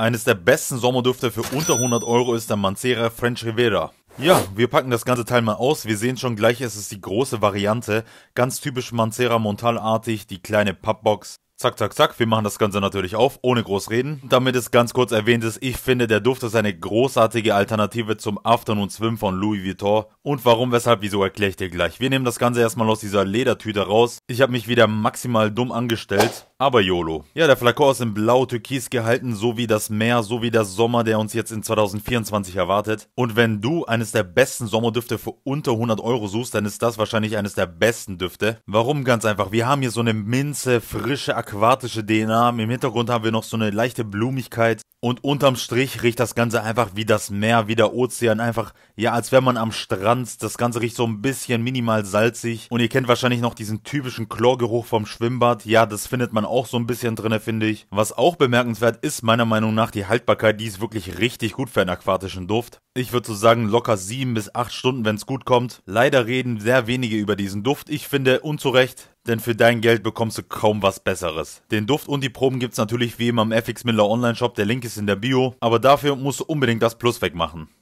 Eines der besten Sommerdüfte für unter 100 Euro ist der Mancera French Rivera. Ja, wir packen das ganze Teil mal aus. Wir sehen schon gleich, es ist die große Variante. Ganz typisch Mancera Montalartig, die kleine Pappbox. Zack, zack, zack. Wir machen das Ganze natürlich auf, ohne groß reden. Damit es ganz kurz erwähnt ist, ich finde, der Duft ist eine großartige Alternative zum Afternoon Swim von Louis Vuitton. Und warum, weshalb, wieso erkläre ich dir gleich. Wir nehmen das Ganze erstmal aus dieser Ledertüte raus. Ich habe mich wieder maximal dumm angestellt. Aber YOLO. Ja, der Flakon ist in blau-türkis gehalten, so wie das Meer, so wie der Sommer, der uns jetzt in 2024 erwartet. Und wenn du eines der besten Sommerdüfte für unter 100 Euro suchst, dann ist das wahrscheinlich eines der besten Düfte. Warum? Ganz einfach. Wir haben hier so eine minze, frische, aquatische DNA. Im Hintergrund haben wir noch so eine leichte Blumigkeit. Und unterm Strich riecht das Ganze einfach wie das Meer, wie der Ozean. Einfach, ja, als wäre man am Strand. Das Ganze riecht so ein bisschen minimal salzig. Und ihr kennt wahrscheinlich noch diesen typischen Chlorgeruch vom Schwimmbad. Ja, das findet man auch so ein bisschen drin, finde ich. Was auch bemerkenswert ist, meiner Meinung nach, die Haltbarkeit, die ist wirklich richtig gut für einen aquatischen Duft. Ich würde so sagen, locker 7 bis acht Stunden, wenn es gut kommt. Leider reden sehr wenige über diesen Duft. Ich finde, unzurecht, denn für dein Geld bekommst du kaum was besseres. Den Duft und die Proben gibt es natürlich wie immer im FX Miller Online Shop, der Link ist in der Bio, aber dafür musst du unbedingt das Plus wegmachen.